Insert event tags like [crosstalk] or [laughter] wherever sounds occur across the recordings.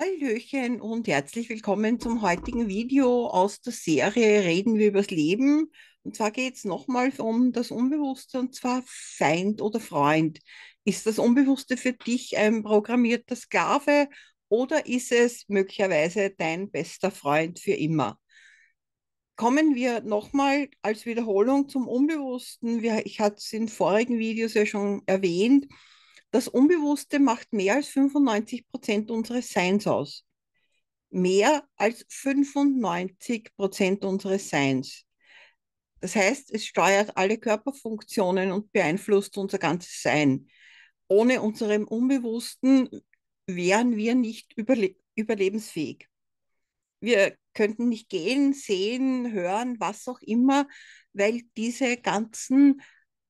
Hallöchen und herzlich willkommen zum heutigen Video aus der Serie Reden wir übers Leben. Und zwar geht es nochmal um das Unbewusste und zwar Feind oder Freund. Ist das Unbewusste für dich ein programmierter Sklave oder ist es möglicherweise dein bester Freund für immer? Kommen wir nochmal als Wiederholung zum Unbewussten. Ich hatte es in vorigen Videos ja schon erwähnt das Unbewusste macht mehr als 95 Prozent unseres Seins aus. Mehr als 95 Prozent unseres Seins. Das heißt, es steuert alle Körperfunktionen und beeinflusst unser ganzes Sein. Ohne unserem Unbewussten wären wir nicht überle überlebensfähig. Wir könnten nicht gehen, sehen, hören, was auch immer, weil diese ganzen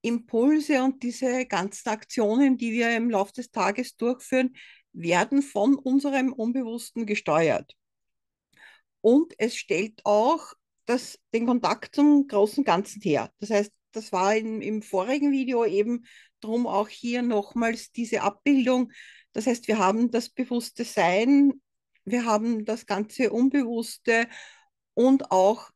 Impulse und diese ganzen Aktionen, die wir im Laufe des Tages durchführen, werden von unserem Unbewussten gesteuert. Und es stellt auch das, den Kontakt zum großen Ganzen her. Das heißt, das war in, im vorigen Video eben drum auch hier nochmals diese Abbildung. Das heißt, wir haben das bewusste Sein, wir haben das ganze Unbewusste und auch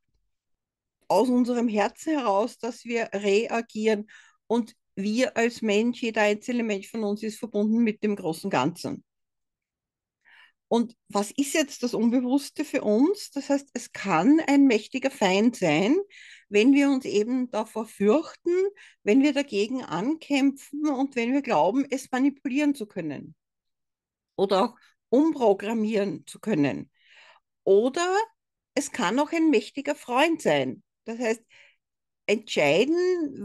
aus unserem Herzen heraus, dass wir reagieren und wir als Mensch, jeder einzelne Mensch von uns ist verbunden mit dem großen Ganzen. Und was ist jetzt das Unbewusste für uns? Das heißt, es kann ein mächtiger Feind sein, wenn wir uns eben davor fürchten, wenn wir dagegen ankämpfen und wenn wir glauben, es manipulieren zu können oder auch umprogrammieren zu können. Oder es kann auch ein mächtiger Freund sein, das heißt, entscheiden,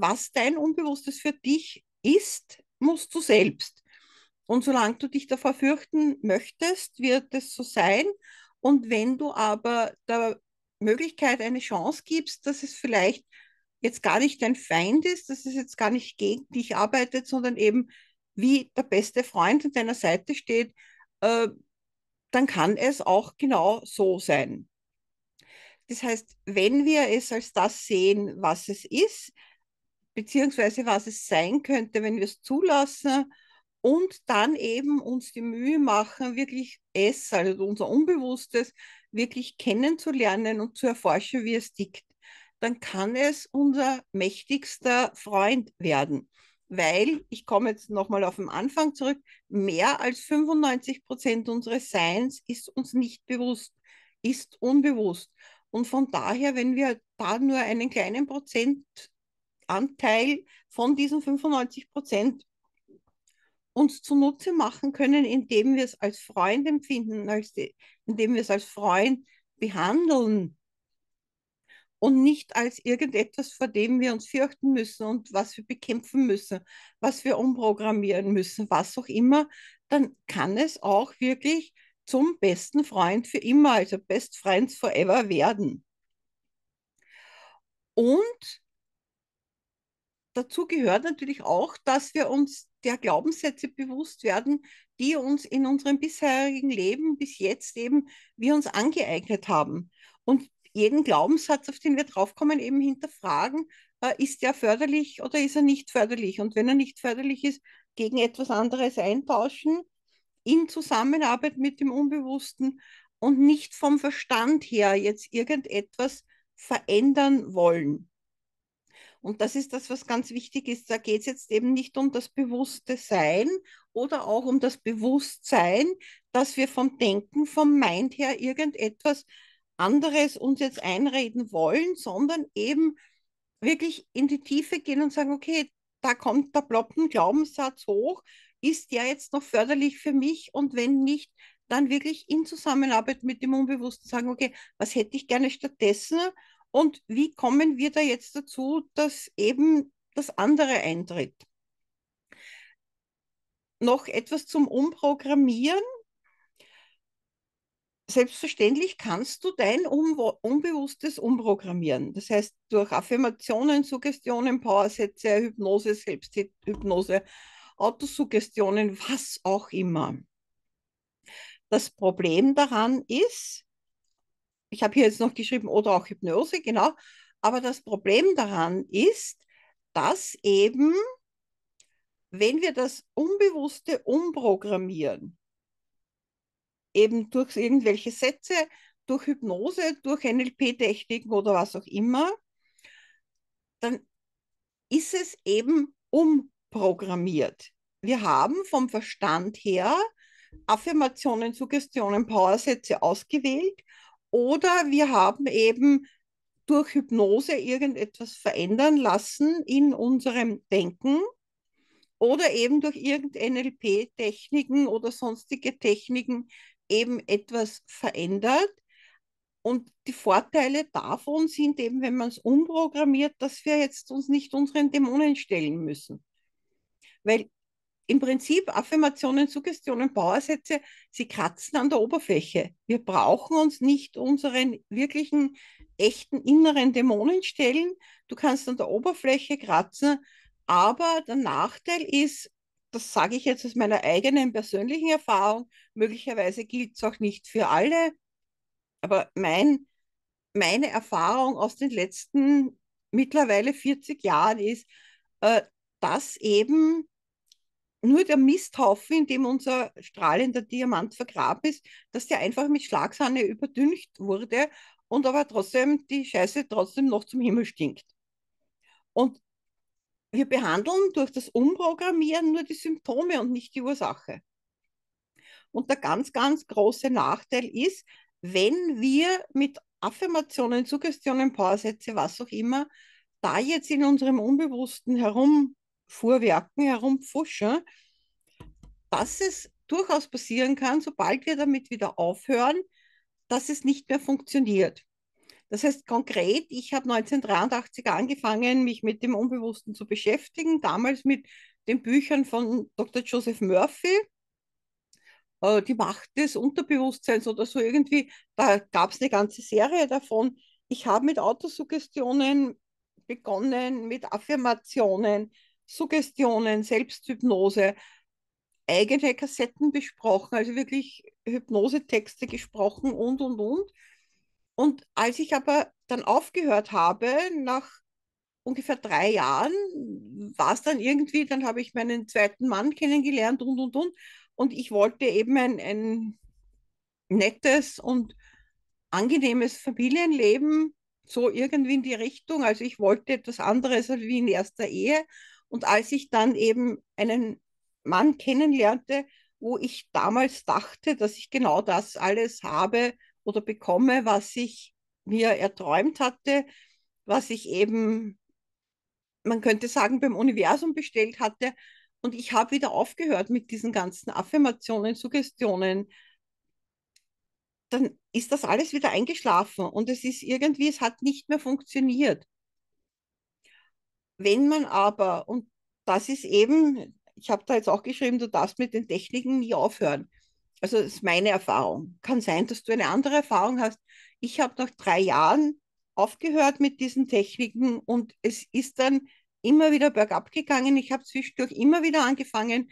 was dein Unbewusstes für dich ist, musst du selbst. Und solange du dich davor fürchten möchtest, wird es so sein. Und wenn du aber der Möglichkeit eine Chance gibst, dass es vielleicht jetzt gar nicht dein Feind ist, dass es jetzt gar nicht gegen dich arbeitet, sondern eben wie der beste Freund an deiner Seite steht, äh, dann kann es auch genau so sein. Das heißt, wenn wir es als das sehen, was es ist, beziehungsweise was es sein könnte, wenn wir es zulassen und dann eben uns die Mühe machen, wirklich es, also unser Unbewusstes, wirklich kennenzulernen und zu erforschen, wie es tickt, dann kann es unser mächtigster Freund werden. Weil, ich komme jetzt nochmal auf den Anfang zurück, mehr als 95 Prozent unseres Seins ist uns nicht bewusst, ist unbewusst. Und von daher, wenn wir da nur einen kleinen Prozentanteil von diesen 95 Prozent uns zunutze machen können, indem wir es als Freund empfinden, als die, indem wir es als Freund behandeln und nicht als irgendetwas, vor dem wir uns fürchten müssen und was wir bekämpfen müssen, was wir umprogrammieren müssen, was auch immer, dann kann es auch wirklich zum besten Freund für immer, also Best Friends Forever werden. Und dazu gehört natürlich auch, dass wir uns der Glaubenssätze bewusst werden, die uns in unserem bisherigen Leben, bis jetzt eben, wir uns angeeignet haben. Und jeden Glaubenssatz, auf den wir draufkommen, eben hinterfragen, äh, ist der förderlich oder ist er nicht förderlich? Und wenn er nicht förderlich ist, gegen etwas anderes eintauschen in Zusammenarbeit mit dem Unbewussten und nicht vom Verstand her jetzt irgendetwas verändern wollen. Und das ist das, was ganz wichtig ist. Da geht es jetzt eben nicht um das bewusste Sein oder auch um das Bewusstsein, dass wir vom Denken, vom Mind her irgendetwas anderes uns jetzt einreden wollen, sondern eben wirklich in die Tiefe gehen und sagen, okay, da kommt der ploppende Glaubenssatz hoch ist der jetzt noch förderlich für mich und wenn nicht, dann wirklich in Zusammenarbeit mit dem Unbewussten sagen, okay, was hätte ich gerne stattdessen und wie kommen wir da jetzt dazu, dass eben das andere eintritt. Noch etwas zum Umprogrammieren. Selbstverständlich kannst du dein Unbewusstes umprogrammieren. Das heißt, durch Affirmationen, Suggestionen, Powersätze, Hypnose, Selbsthypnose, Autosuggestionen, was auch immer. Das Problem daran ist, ich habe hier jetzt noch geschrieben, oder auch Hypnose, genau, aber das Problem daran ist, dass eben, wenn wir das Unbewusste umprogrammieren, eben durch irgendwelche Sätze, durch Hypnose, durch NLP-Techniken oder was auch immer, dann ist es eben umprogrammiert programmiert. Wir haben vom Verstand her Affirmationen, Suggestionen, Powersätze ausgewählt oder wir haben eben durch Hypnose irgendetwas verändern lassen in unserem Denken oder eben durch irgendeine NLP-Techniken oder sonstige Techniken eben etwas verändert. Und die Vorteile davon sind eben, wenn man es umprogrammiert, dass wir jetzt uns nicht unseren Dämonen stellen müssen weil im Prinzip Affirmationen, Suggestionen, Bauersätze, sie kratzen an der Oberfläche. Wir brauchen uns nicht unseren wirklichen, echten inneren Dämonen stellen. Du kannst an der Oberfläche kratzen, aber der Nachteil ist, das sage ich jetzt aus meiner eigenen persönlichen Erfahrung, möglicherweise gilt es auch nicht für alle, aber mein, meine Erfahrung aus den letzten mittlerweile 40 Jahren ist, äh, dass eben nur der Misthaufen, in dem unser strahlender Diamant vergraben ist, dass der einfach mit Schlagsahne überdüncht wurde und aber trotzdem die Scheiße trotzdem noch zum Himmel stinkt. Und wir behandeln durch das Umprogrammieren nur die Symptome und nicht die Ursache. Und der ganz, ganz große Nachteil ist, wenn wir mit Affirmationen, Suggestionen, Powersätze, was auch immer, da jetzt in unserem Unbewussten herum Fuhrwerken herumpfuschen, dass es durchaus passieren kann, sobald wir damit wieder aufhören, dass es nicht mehr funktioniert. Das heißt konkret, ich habe 1983 angefangen, mich mit dem Unbewussten zu beschäftigen, damals mit den Büchern von Dr. Joseph Murphy, äh, Die Macht des Unterbewusstseins oder so irgendwie. Da gab es eine ganze Serie davon. Ich habe mit Autosuggestionen begonnen, mit Affirmationen, Suggestionen, Selbsthypnose, eigene Kassetten besprochen, also wirklich Hypnosetexte gesprochen und, und, und. Und als ich aber dann aufgehört habe, nach ungefähr drei Jahren, war es dann irgendwie, dann habe ich meinen zweiten Mann kennengelernt und, und, und. Und ich wollte eben ein, ein nettes und angenehmes Familienleben, so irgendwie in die Richtung. Also ich wollte etwas anderes als wie in erster Ehe und als ich dann eben einen Mann kennenlernte, wo ich damals dachte, dass ich genau das alles habe oder bekomme, was ich mir erträumt hatte, was ich eben, man könnte sagen, beim Universum bestellt hatte. Und ich habe wieder aufgehört mit diesen ganzen Affirmationen, Suggestionen. Dann ist das alles wieder eingeschlafen und es ist irgendwie, es hat nicht mehr funktioniert. Wenn man aber, und das ist eben, ich habe da jetzt auch geschrieben, du darfst mit den Techniken nie aufhören. Also das ist meine Erfahrung. Kann sein, dass du eine andere Erfahrung hast. Ich habe nach drei Jahren aufgehört mit diesen Techniken und es ist dann immer wieder bergab gegangen. Ich habe zwischendurch immer wieder angefangen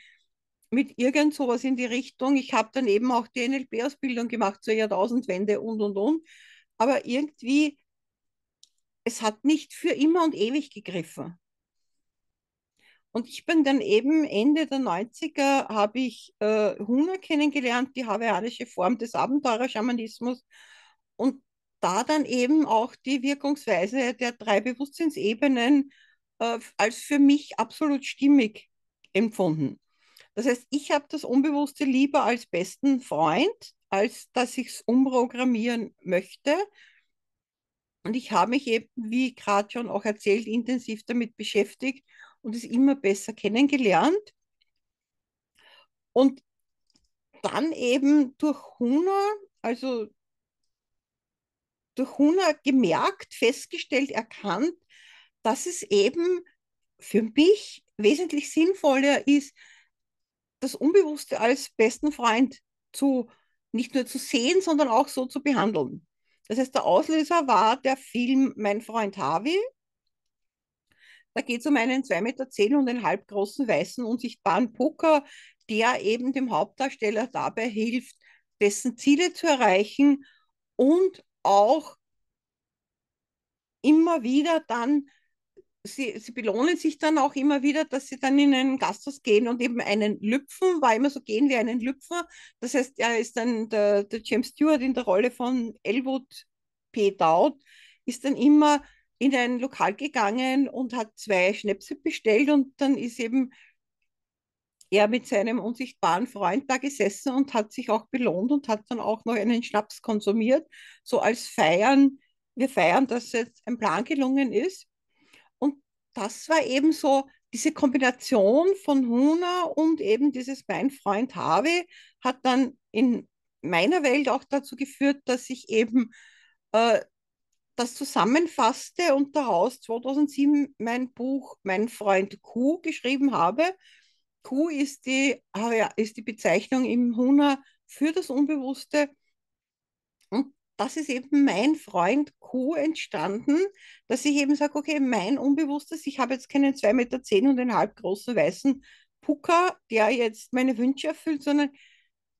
mit irgend sowas in die Richtung. Ich habe dann eben auch die NLP-Ausbildung gemacht zur Jahrtausendwende und, und, und. Aber irgendwie es hat nicht für immer und ewig gegriffen. Und ich bin dann eben Ende der 90er, habe ich äh, Huna kennengelernt, die hawaiianische Form des Abenteurer-Schamanismus Und da dann eben auch die Wirkungsweise der drei Bewusstseinsebenen äh, als für mich absolut stimmig empfunden. Das heißt, ich habe das Unbewusste lieber als besten Freund, als dass ich es umprogrammieren möchte, und ich habe mich eben, wie gerade schon auch erzählt, intensiv damit beschäftigt und es immer besser kennengelernt. Und dann eben durch Huna, also durch Huna gemerkt, festgestellt, erkannt, dass es eben für mich wesentlich sinnvoller ist, das Unbewusste als besten Freund zu nicht nur zu sehen, sondern auch so zu behandeln. Das heißt, der Auslöser war der Film Mein Freund Harvey. Da geht es um einen 2,10 Meter und einen halb großen weißen unsichtbaren Poker, der eben dem Hauptdarsteller dabei hilft, dessen Ziele zu erreichen und auch immer wieder dann sie, sie belohnen sich dann auch immer wieder, dass sie dann in einen Gasthaus gehen und eben einen Lüpfen, war immer so gehen wie einen Lüpfen. Das heißt, er ist dann der, der James Stewart in der Rolle von Elwood P. Dowd, ist dann immer in ein Lokal gegangen und hat zwei Schnäpse bestellt und dann ist eben er mit seinem unsichtbaren Freund da gesessen und hat sich auch belohnt und hat dann auch noch einen Schnaps konsumiert, so als Feiern. Wir feiern, dass jetzt ein Plan gelungen ist das war eben so diese Kombination von Huna und eben dieses Mein Freund Harvey hat dann in meiner Welt auch dazu geführt, dass ich eben äh, das zusammenfasste und daraus 2007 mein Buch Mein Freund Kuh geschrieben habe. Kuh ist die, ah ja, ist die Bezeichnung im Huna für das Unbewusste. Und das ist eben mein Freund Q entstanden, dass ich eben sage, okay, mein Unbewusstes, ich habe jetzt keinen 2,10 Meter zehn und einen halb großen weißen Pucker, der jetzt meine Wünsche erfüllt, sondern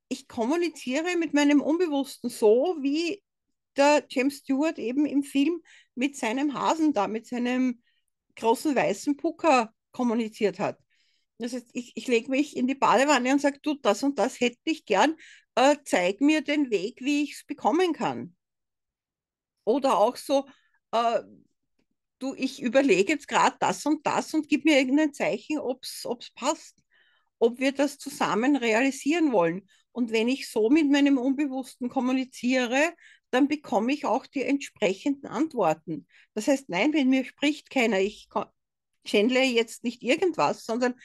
ich kommuniziere mit meinem Unbewussten so, wie der James Stewart eben im Film mit seinem Hasen da, mit seinem großen weißen Pucker kommuniziert hat. Das heißt, ich, ich lege mich in die Badewanne und sage, du, das und das hätte ich gern, äh, zeig mir den Weg, wie ich es bekommen kann. Oder auch so, äh, du, ich überlege jetzt gerade das und das und gib mir irgendein Zeichen, ob es passt, ob wir das zusammen realisieren wollen. Und wenn ich so mit meinem Unbewussten kommuniziere, dann bekomme ich auch die entsprechenden Antworten. Das heißt, nein, wenn mir spricht keiner, ich channele jetzt nicht irgendwas, sondern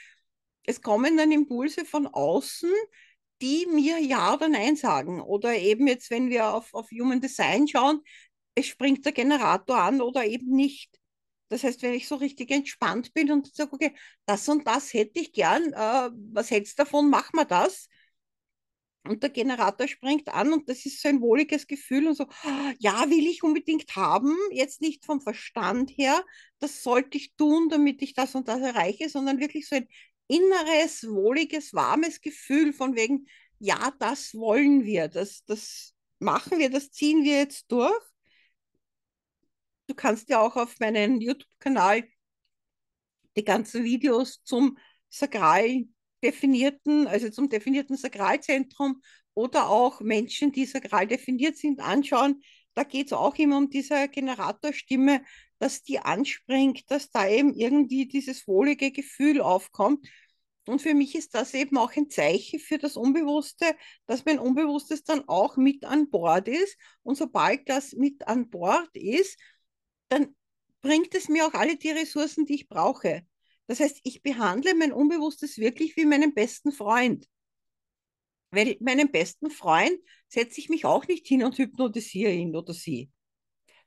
es kommen dann Impulse von außen, die mir Ja oder Nein sagen. Oder eben jetzt, wenn wir auf, auf Human Design schauen, es springt der Generator an oder eben nicht. Das heißt, wenn ich so richtig entspannt bin und sage, okay, das und das hätte ich gern, äh, was hältst davon, mach mal das? Und der Generator springt an und das ist so ein wohliges Gefühl und so, ah, ja, will ich unbedingt haben, jetzt nicht vom Verstand her, das sollte ich tun, damit ich das und das erreiche, sondern wirklich so ein inneres, wohliges, warmes Gefühl von wegen, ja, das wollen wir, das, das machen wir, das ziehen wir jetzt durch. Du kannst ja auch auf meinen YouTube-Kanal die ganzen Videos zum sakral definierten, also zum definierten Sakralzentrum oder auch Menschen, die sakral definiert sind, anschauen. Da geht es auch immer um diese Generatorstimme, dass die anspringt, dass da eben irgendwie dieses wohlige Gefühl aufkommt. Und für mich ist das eben auch ein Zeichen für das Unbewusste, dass mein Unbewusstes dann auch mit an Bord ist. Und sobald das mit an Bord ist, dann bringt es mir auch alle die Ressourcen, die ich brauche. Das heißt, ich behandle mein Unbewusstes wirklich wie meinen besten Freund. Weil meinen besten Freund setze ich mich auch nicht hin und hypnotisiere ihn oder sie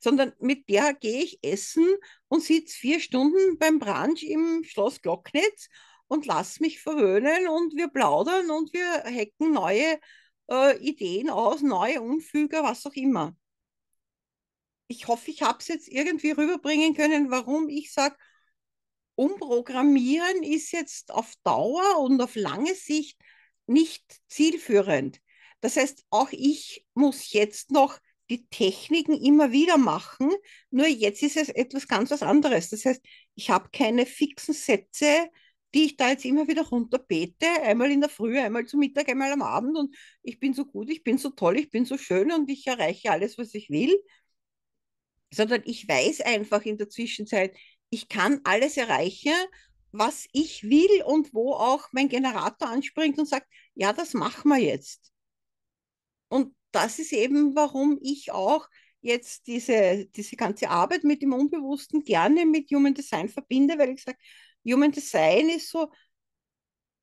sondern mit der gehe ich essen und sitze vier Stunden beim Brunch im Schloss Glocknitz und lass mich verwöhnen und wir plaudern und wir hacken neue äh, Ideen aus, neue Unfüger, was auch immer. Ich hoffe, ich habe es jetzt irgendwie rüberbringen können, warum ich sage, umprogrammieren ist jetzt auf Dauer und auf lange Sicht nicht zielführend. Das heißt, auch ich muss jetzt noch die Techniken immer wieder machen, nur jetzt ist es etwas ganz was anderes. Das heißt, ich habe keine fixen Sätze, die ich da jetzt immer wieder runterbete, einmal in der Früh, einmal zum Mittag, einmal am Abend und ich bin so gut, ich bin so toll, ich bin so schön und ich erreiche alles, was ich will, sondern ich weiß einfach in der Zwischenzeit, ich kann alles erreichen, was ich will und wo auch mein Generator anspringt und sagt, ja, das machen wir jetzt. Und das ist eben, warum ich auch jetzt diese, diese ganze Arbeit mit dem Unbewussten gerne mit Human Design verbinde, weil ich sage, Human Design ist so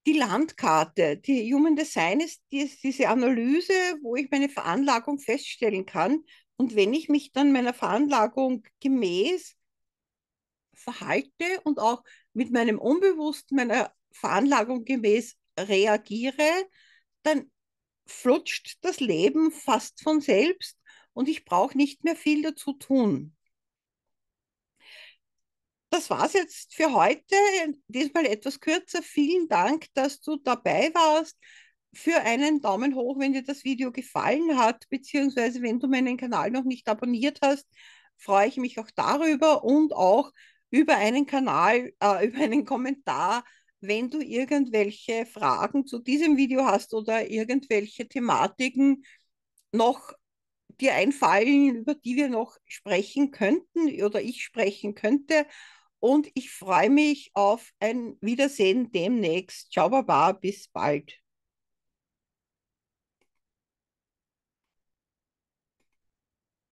die Landkarte. Die Human Design ist die, diese Analyse, wo ich meine Veranlagung feststellen kann. Und wenn ich mich dann meiner Veranlagung gemäß verhalte und auch mit meinem Unbewussten meiner Veranlagung gemäß reagiere, dann flutscht das Leben fast von selbst und ich brauche nicht mehr viel dazu tun. Das war es jetzt für heute. Diesmal etwas kürzer. Vielen Dank, dass du dabei warst. Für einen Daumen hoch, wenn dir das Video gefallen hat, beziehungsweise wenn du meinen Kanal noch nicht abonniert hast, freue ich mich auch darüber und auch über einen Kanal, äh, [laughs] über einen Kommentar wenn du irgendwelche Fragen zu diesem Video hast oder irgendwelche Thematiken noch dir einfallen, über die wir noch sprechen könnten oder ich sprechen könnte. Und ich freue mich auf ein Wiedersehen demnächst. Ciao, Baba, bis bald.